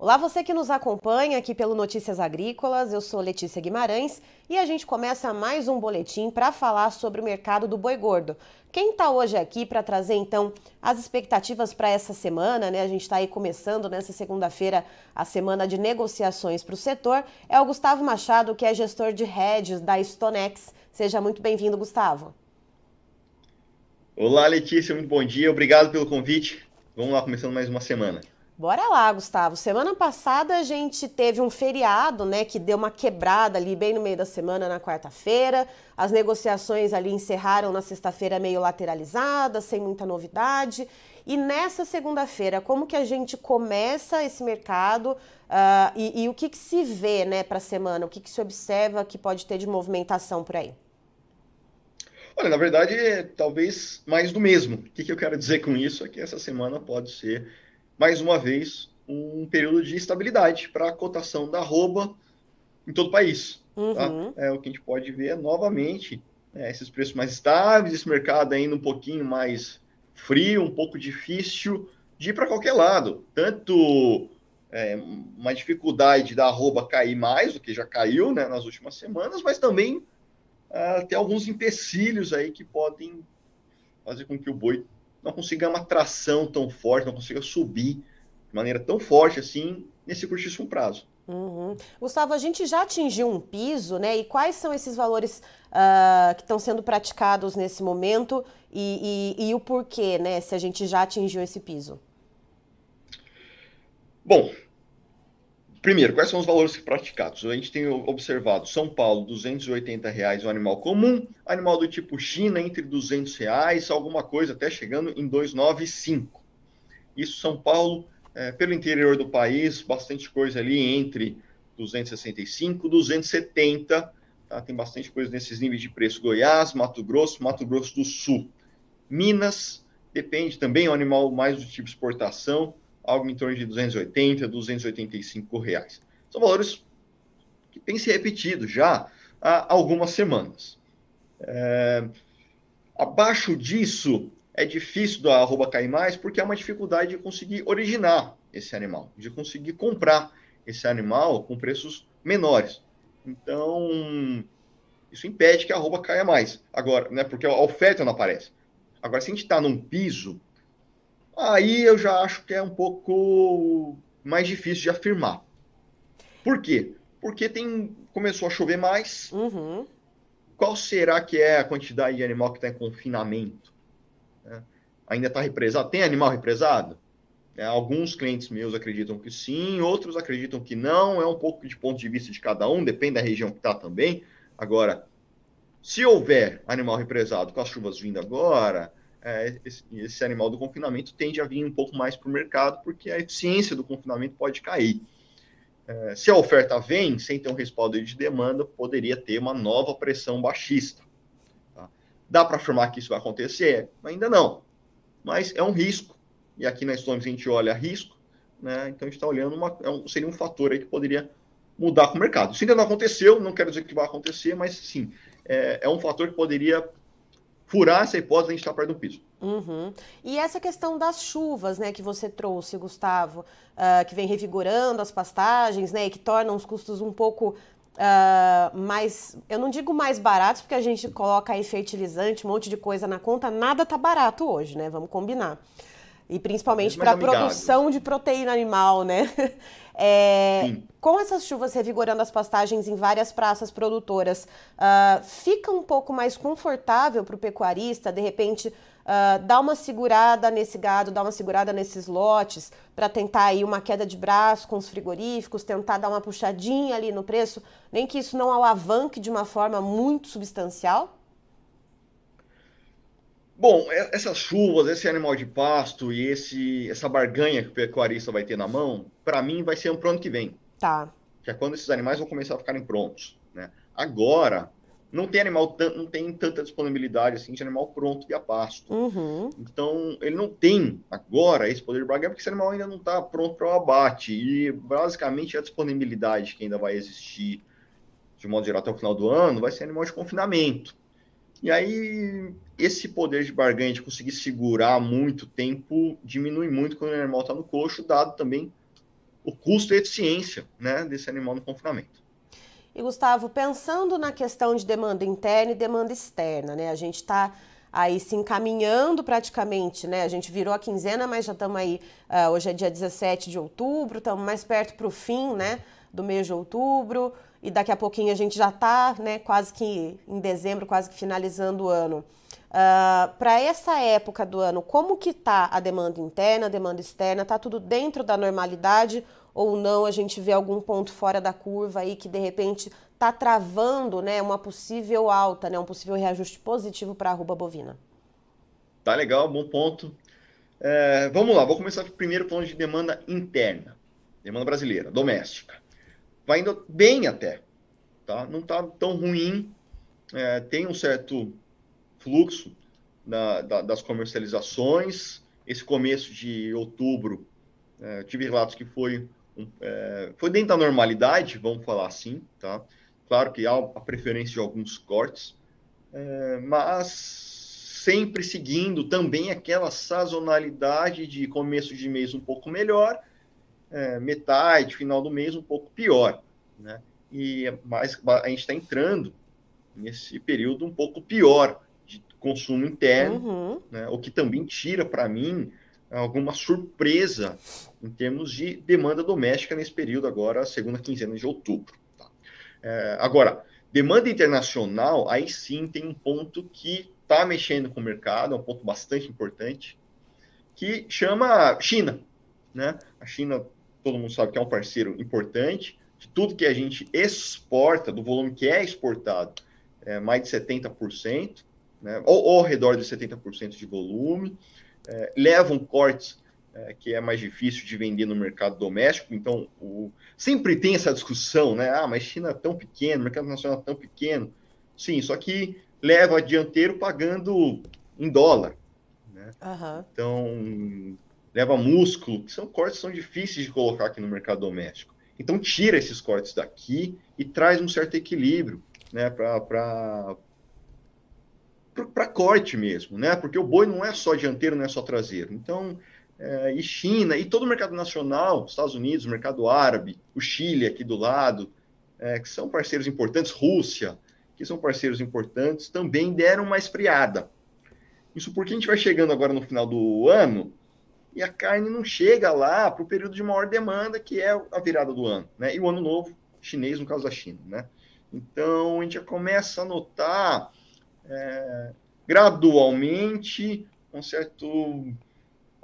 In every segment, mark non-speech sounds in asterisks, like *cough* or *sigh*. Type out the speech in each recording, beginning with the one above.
Olá, você que nos acompanha aqui pelo Notícias Agrícolas. Eu sou Letícia Guimarães e a gente começa mais um boletim para falar sobre o mercado do boi gordo. Quem está hoje aqui para trazer então as expectativas para essa semana, né? A gente está aí começando nessa segunda-feira a semana de negociações para o setor. É o Gustavo Machado, que é gestor de redes da Stonex. Seja muito bem-vindo, Gustavo. Olá, Letícia. Muito bom dia. Obrigado pelo convite. Vamos lá, começando mais uma semana. Bora lá, Gustavo. Semana passada a gente teve um feriado, né, que deu uma quebrada ali bem no meio da semana, na quarta-feira. As negociações ali encerraram na sexta-feira meio lateralizada, sem muita novidade. E nessa segunda-feira, como que a gente começa esse mercado uh, e, e, o que, que se vê, né, para a semana? O que, que se observa que pode ter de movimentação por aí? Olha, na verdade, é talvez mais do mesmo. O que, que eu quero dizer com isso é que essa semana pode ser mais uma vez, um período de estabilidade para a cotação da arroba em todo o país. Tá? Uhum. Tá? É, o que a gente pode ver é, novamente é, esses preços mais estáveis, esse mercado ainda um pouquinho mais frio, um pouco difícil de ir para qualquer lado. Tanto é, uma dificuldade da arroba cair mais, o que já caiu né, nas últimas semanas, mas também até ah, alguns empecilhos aí que podem fazer com que o boi não consiga uma tração tão forte, não consiga subir de maneira tão forte assim nesse curtíssimo prazo. Uhum. Gustavo, a gente já atingiu um piso, né? E quais são esses valores uh, que estão sendo praticados nesse momento e, e, e, o porquê, né? Se a gente já atingiu esse piso? Bom, Primeiro, quais são os valores praticados? A gente tem observado São Paulo, 280 reais o um animal comum, animal do tipo China, entre 200 reais, alguma coisa até chegando em 295. Isso São Paulo, é, pelo interior do país, bastante coisa ali entre 265, 270, tá? tem bastante coisa nesses níveis de preço. Goiás, Mato Grosso, Mato Grosso do Sul. Minas, depende também, é um animal mais do tipo exportação, algo em torno de 280, 285 reais. São valores que têm se repetido já há algumas semanas. É, abaixo disso é difícil a arroba cair mais porque há é uma dificuldade de conseguir originar esse animal, de conseguir comprar esse animal com preços menores. Então, isso impede que a arroba caia mais. Agora, né, porque a oferta não aparece. Agora, se a gente está num piso aí eu já acho que é um pouco mais difícil de afirmar. Por quê? Porque tem, começou a chover mais. Uhum. Qual será que é a quantidade de animal que está em confinamento? É, ainda está represado? Tem animal represado? É, alguns clientes meus acreditam que sim, outros acreditam que não. É um pouco de ponto de vista de cada um, depende da região que está também. Agora, se houver animal represado com as chuvas vindo agora, é, esse, esse, animal do confinamento tende a vir um pouco mais para o mercado, porque a eficiência do confinamento pode cair. É, se a oferta vem sem ter um respaldo de demanda, poderia ter uma nova pressão baixista. Tá? Dá para afirmar que isso vai acontecer? Ainda não, mas é um risco. E aqui na Storms a gente olha risco, né? então a gente está olhando, uma, é seria um fator aí que poderia mudar com o mercado. Isso ainda não aconteceu, não quero dizer que vai acontecer, mas sim, é, é um fator que poderia furar essa hipótese, a gente está perto do piso. Uhum. E essa questão das chuvas, né, que você trouxe, Gustavo, uh, que vem revigorando as pastagens, né, e que tornam os custos um pouco uh, mais, eu não digo mais baratos, porque a gente coloca aí fertilizante, um monte de coisa na conta, nada tá barato hoje, né, vamos combinar. E principalmente para a produção de proteína animal, né? *laughs* É, com essas chuvas revigorando as pastagens em várias praças produtoras, uh, fica um pouco mais confortável para o pecuarista, de repente, uh, dar uma segurada nesse gado, dar uma segurada nesses lotes, para tentar aí uma queda de braço com os frigoríficos, tentar dar uma puxadinha ali no preço, nem que isso não alavanque de uma forma muito substancial? Bom, é, essas chuvas, esse animal de pasto e esse, essa barganha que o pecuarista vai ter na mão, para mim vai ser um pro ano que vem. Tá. Que é quando esses animais vão começar a ficarem prontos. Né? Agora, não tem animal, não tem tanta disponibilidade assim de animal pronto via pasto. Uhum. Então, ele não tem agora esse poder de barganha, porque esse animal ainda não está pronto para o abate. E basicamente a disponibilidade que ainda vai existir, de modo geral, até o final do ano, vai ser animal de confinamento. E aí esse poder de barganha de conseguir segurar muito tempo diminui muito quando o animal está no coxo, dado também o custo e eficiência né, desse animal no confinamento. E Gustavo, pensando na questão de demanda interna e demanda externa, né? A gente está aí se encaminhando praticamente, né? A gente virou a quinzena, mas já estamos aí, uh, hoje é dia 17 de outubro, estamos mais perto para o fim, né? Do mês de outubro, e daqui a pouquinho a gente já está, né? Quase que em dezembro, quase que finalizando o ano. Uh, ah, para essa época do ano, como que está a demanda interna, a demanda externa? está tudo dentro da normalidade ou não? A gente vê algum ponto fora da curva aí que de repente está travando, né, uma possível alta, né, um possível reajuste positivo para a arroba bovina? Tá legal, bom ponto. É, vamos lá, vou começar primeiro falando de demanda interna, demanda brasileira, doméstica. Vai indo bem até, tá? Não está tão ruim, é, tem um certo fluxo da, das comercializações. Esse começo de outubro, é, tive relatos que foi, é, foi dentro da normalidade, vamos falar assim, tá? Claro que há a preferência de alguns cortes, é, mas sempre seguindo também aquela sazonalidade de começo de mês um pouco melhor, é, metade, final do mês um pouco pior, né? E é mais a gente está entrando nesse período um pouco pior consumo interno, uhum. né, o que também tira para mim alguma surpresa em termos de demanda doméstica nesse período agora, segunda quinzena de outubro. Tá? É, agora, demanda internacional, aí sim tem um ponto que está mexendo com o mercado, é um ponto bastante importante, que chama China. Né? A China, todo mundo sabe que é um parceiro importante, de tudo que a gente exporta, do volume que é exportado, é mais de 70% né, ou, ou, ao redor de 70% de volume, é, levam cortes é, que é mais difícil de vender no mercado doméstico. Então, o, sempre tem essa discussão, né? Ah, mas China é tão pequeno, mercado nacional é tão pequeno. Sim, só que leva dianteiro pagando em dólar. Né? Uhum. Então, leva músculo, que são cortes que são difíceis de colocar aqui no mercado doméstico. Então, tira esses cortes daqui e traz um certo equilíbrio né, para para corte mesmo, né? Porque o boi não é só dianteiro, não é só traseiro. Então, é, e China, e todo o mercado nacional, Estados Unidos, mercado árabe, o Chile aqui do lado, é, que são parceiros importantes, Rússia, que são parceiros importantes, também deram uma esfriada. Isso porque a gente vai chegando agora no final do ano e a carne não chega lá para o período de maior demanda, que é a virada do ano, né? E o ano novo chinês, no caso da China, né? Então, a gente já começa a notar é, gradualmente, um certo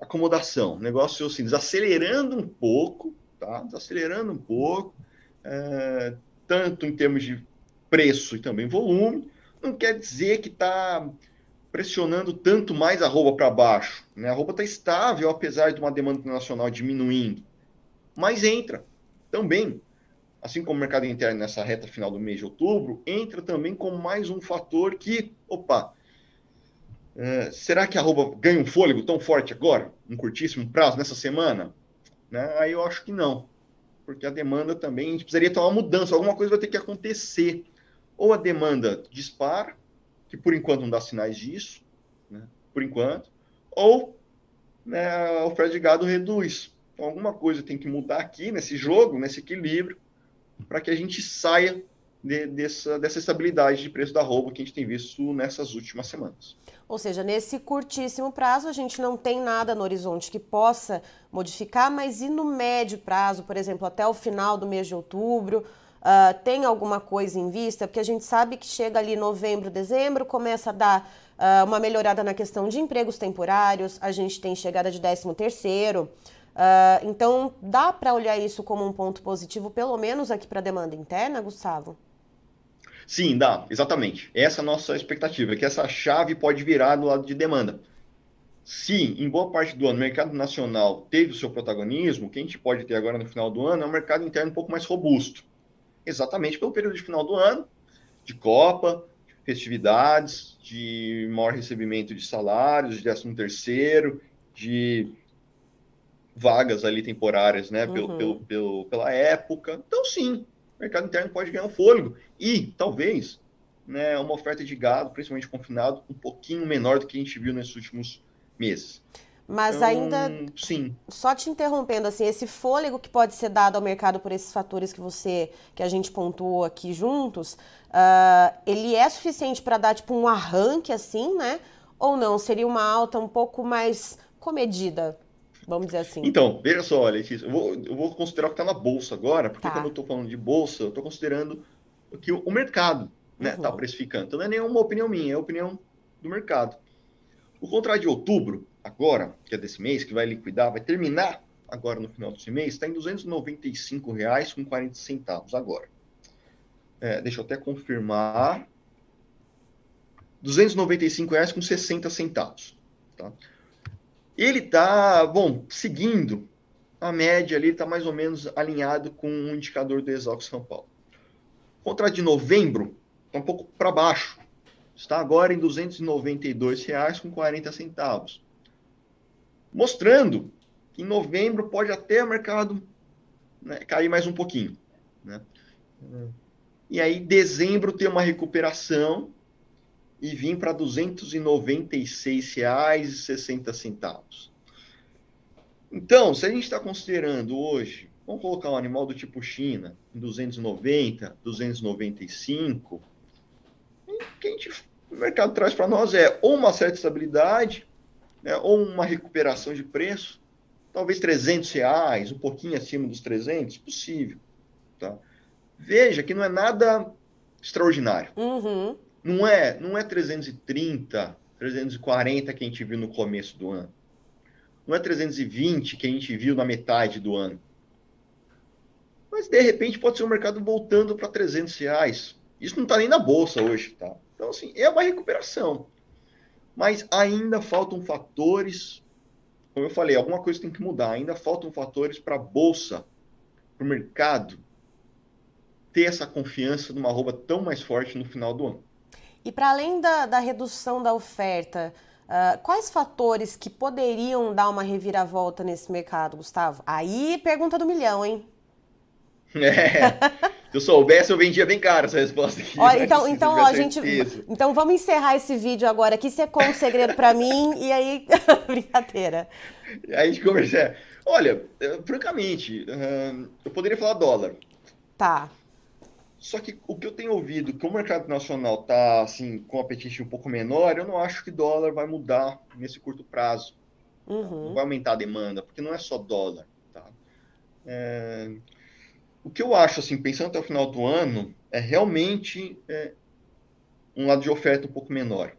acomodação, negócio assim, desacelerando um pouco, tá? Desacelerando um pouco, é, tanto em termos de preço e também volume, não quer dizer que está pressionando tanto mais a roupa para baixo. Né? A roupa está estável, apesar de uma demanda nacional diminuindo, mas entra também assim como o mercado interno nessa reta final do mês de outubro, entra também com mais um fator que, opa, é, será que a roupa ganha um fôlego tão forte agora, um curtíssimo prazo, nessa semana? Né? Aí eu acho que não, porque a demanda também, a gente precisaria ter uma mudança, alguma coisa vai ter que acontecer. Ou a demanda dispara, que por enquanto não dá sinais disso, né? por enquanto, ou né, a oferta de gado reduz. Então, alguma coisa tem que mudar aqui nesse jogo, nesse equilíbrio, para que a gente saia de, dessa, dessa estabilidade de preço da roupa que a gente tem visto nessas últimas semanas. Ou seja, nesse curtíssimo prazo, a gente não tem nada no horizonte que possa modificar, mas e no médio prazo, por exemplo, até o final do mês de outubro, uh, tem alguma coisa em vista? Porque a gente sabe que chega ali novembro, dezembro, começa a dar uh, uma melhorada na questão de empregos temporários, a gente tem chegada de 13 terceiro, Uh, então, dá para olhar isso como um ponto positivo, pelo menos aqui para a demanda interna, Gustavo? Sim, dá, exatamente. Essa é a nossa expectativa, é que essa chave pode virar do lado de demanda. Sim, em boa parte do ano o mercado nacional teve o seu protagonismo, o que a gente pode ter agora no final do ano é um mercado interno um pouco mais robusto. Exatamente pelo período de final do ano, de Copa, festividades, de maior recebimento de salários, de 13 terceiro, de vagas ali temporárias, né? Pelo, uhum. pelo, pelo, pela época. Então, sim, o mercado interno pode ganhar fôlego. E, talvez, né, uma oferta de gado, principalmente confinado, um pouquinho menor do que a gente viu nesses últimos meses. Mas então, ainda. Sim. Só te interrompendo, assim, esse fôlego que pode ser dado ao mercado por esses fatores que você. que a gente pontuou aqui juntos, uh, ele é suficiente para dar, tipo, um arranque, assim, né? Ou não? Seria uma alta um pouco mais comedida? Vamos dizer assim. Então, veja só, Letícia, eu vou, eu vou considerar o que está na bolsa agora, porque tá. quando eu estou falando de bolsa, eu estou considerando que o, mercado está né, tá uhum. precificando. Então, não é nenhuma opinião minha, é a opinião do mercado. O contrato de outubro, agora, que é desse mês, que vai liquidar, vai terminar agora no final desse mês, está em R$ 295,40 agora. É, deixa eu até confirmar. R$ 295,60. Tá? Ele está, bom, seguindo a média ali, está mais ou menos alinhado com o indicador do Exalc São Paulo. Contrário de novembro está um pouco para baixo, está agora em R$ 292,40, mostrando que em novembro pode até o mercado né, cair mais um pouquinho. Né? Hum. E aí, dezembro tem uma recuperação, e vim para R$ 296,60. Então, se a gente está considerando hoje, vamos colocar um animal do tipo China, em 290, 295, o que a gente, o mercado traz para nós é ou uma certa estabilidade, né, ou uma recuperação de preço, talvez 300 reais, um pouquinho acima dos 300, possível. Tá? Veja que não é nada extraordinário. Uhum. Não é, não é 330, 340 que a gente viu no começo do ano. Não é 320 que a gente viu na metade do ano. Mas de repente pode ser o um mercado voltando para 300 reais. Isso não está nem na bolsa hoje, tá? Então assim é uma recuperação, mas ainda faltam fatores. Como eu falei, alguma coisa tem que mudar. Ainda faltam fatores para a bolsa, para o mercado ter essa confiança numa arroba tão mais forte no final do ano. E para além da, da, redução da oferta, uh, quais fatores que poderiam dar uma reviravolta nesse mercado, Gustavo? Aí pergunta do milhão, hein? *laughs* É. Se eu soubesse, eu vendia bem caro essa resposta aqui. então, então ó, a gente. Então vamos encerrar esse vídeo agora aqui. Você conta um segredo para mim e aí. *laughs* Brincadeira. Aí a gente conversa. Olha, eh, francamente, eu poderia falar dólar. Tá. Só que o que eu tenho ouvido, que o mercado nacional está assim, com um apetite um pouco menor, eu não acho que dólar vai mudar nesse curto prazo. Tá? Uhum. Tá? vai aumentar a demanda, porque não é só dólar. Tá? É... O que eu acho, assim, pensando até o final do ano, é realmente é, um lado de oferta um pouco menor.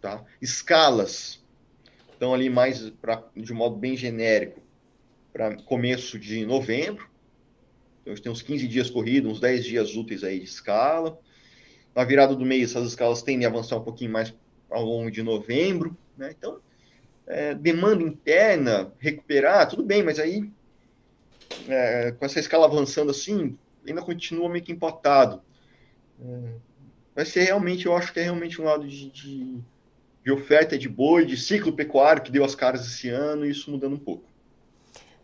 Tá? Escalas estão ali mais pra, de modo bem genérico para começo de novembro, então, a gente tem uns 15 dias corridos, uns 10 dias úteis aí de escala. Na virada do mês, essas escalas tendem a avançar um pouquinho mais ao longo de novembro, né? Então, é, demanda interna, recuperar, tudo bem, mas aí, é, com essa escala avançando assim, ainda continua meio que empatado. É, vai ser realmente, eu acho que é realmente um lado de, de, de oferta de boi, de ciclo pecuário que deu as caras esse ano, e isso mudando um pouco.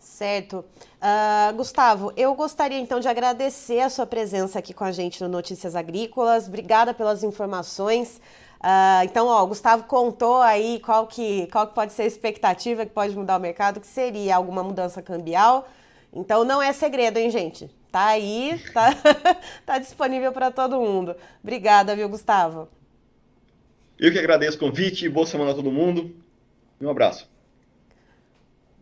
Certo. Uh, Gustavo, eu gostaria então de agradecer a sua presença aqui com a gente no Notícias Agrícolas. Obrigada pelas informações. Uh, então, ó, o Gustavo contou aí qual que, qual que pode ser a expectativa que pode mudar o mercado, que seria alguma mudança cambial. Então, não é segredo, hein, gente? Tá aí, tá, *laughs* tá disponível para todo mundo. Obrigada, viu, Gustavo? Eu que agradeço o convite. Boa semana a todo mundo. Um abraço.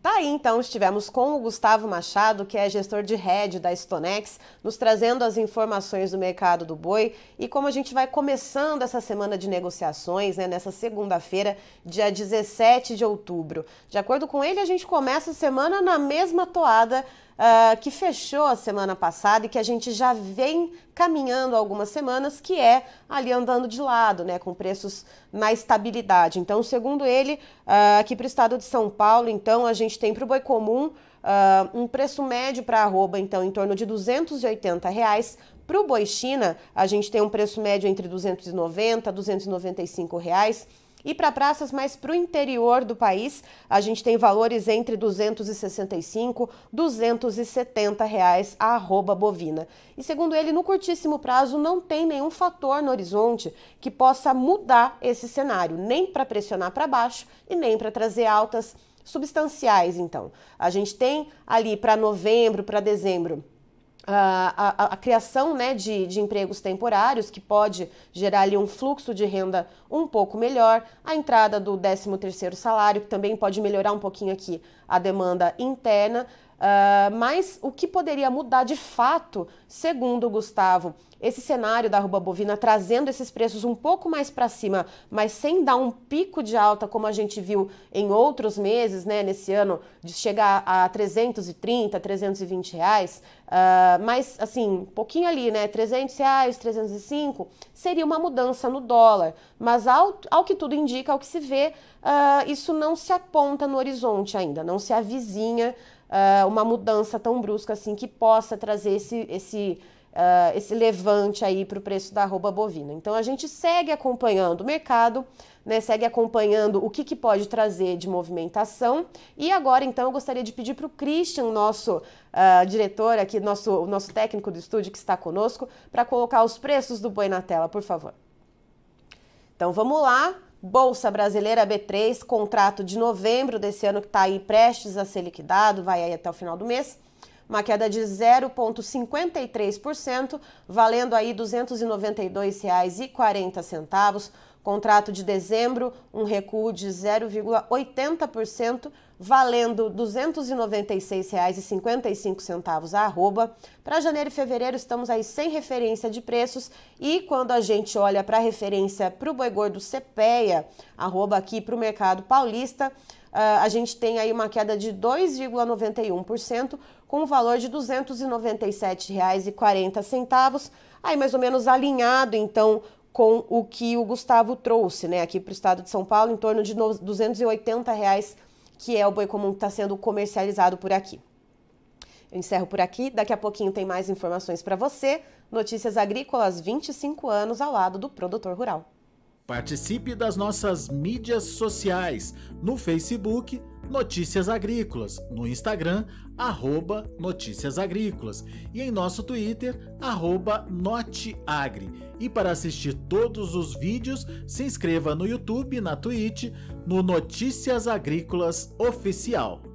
Tá aí então, estivemos com o Gustavo Machado, que é gestor de rede da Stonex, nos trazendo as informações do mercado do boi e como a gente vai começando essa semana de negociações, né, nessa segunda-feira, dia 17 de outubro. De acordo com ele, a gente começa a semana na mesma toada uh, que fechou a semana passada e que a gente já vem caminhando algumas semanas, que é ali andando de lado, né, com preços na estabilidade. Então, segundo ele, uh, aqui para o estado de São Paulo, então a gente tem para o boi comum uh, um preço médio para arroba, então, em torno de 280 reais para o boi China, a gente tem um preço médio entre 290 e 295 reais. E para praças mais para o interior do país, a gente tem valores entre 265 e 270 reais a arroba bovina. E segundo ele, no curtíssimo prazo não tem nenhum fator no horizonte que possa mudar esse cenário, nem para pressionar para baixo e nem para trazer altas substanciais. Então, a gente tem ali para novembro, para dezembro a, a, a, criação né, de, de empregos temporários, que pode gerar ali um fluxo de renda um pouco melhor, a entrada do 13º salário, que também pode melhorar um pouquinho aqui a demanda interna, uh, mas o que poderia mudar de fato, segundo o Gustavo, esse cenário da arroba bovina trazendo esses preços um pouco mais para cima, mas sem dar um pico de alta como a gente viu em outros meses, né, nesse ano, de chegar a 330, 320 reais, uh, mas assim, um pouquinho ali, né, 300 reais, 305, seria uma mudança no dólar, mas ao, ao que tudo indica, ao que se vê, uh, isso não se aponta no horizonte ainda, não se avizinha uh, uma mudança tão brusca assim que possa trazer esse, esse uh, esse levante aí para o preço da arroba bovina. Então a gente segue acompanhando o mercado, né, segue acompanhando o que, que pode trazer de movimentação. E agora, então, eu gostaria de pedir para o Christian, nosso uh, diretor aqui, nosso, nosso técnico do estúdio que está conosco, para colocar os preços do boi na tela, por favor. Então vamos lá. Bolsa Brasileira B3, contrato de novembro desse ano que está aí prestes a ser liquidado, vai aí até o final do mês uma queda de 0,53%, valendo aí R$ 292,40. Contrato de dezembro, um recuo de 0,80%, valendo R$ 296,55 a arroba. Para janeiro e fevereiro estamos aí sem referência de preços e quando a gente olha para a referência para o boi gordo CPEA, arroba aqui para o mercado paulista, ah, a gente tem aí uma queda de 2,91%, com o valor de R$ 297,40, aí mais ou menos alinhado então com o que o Gustavo trouxe, né, aqui para o estado de São Paulo, em torno de R$ 280,00, reais, que é o boi comum que está sendo comercializado por aqui. Eu encerro por aqui, daqui a pouquinho tem mais informações para você. Notícias Agrícolas, 25 anos ao lado do produtor rural. Participe das nossas mídias sociais no Facebook, Notícias Agrícolas, no Instagram, arroba Notícias Agrícolas e em nosso Twitter, arroba Noteagri. E para assistir todos os vídeos, se inscreva no YouTube, na Twitch, no Notícias Agrícolas Oficial.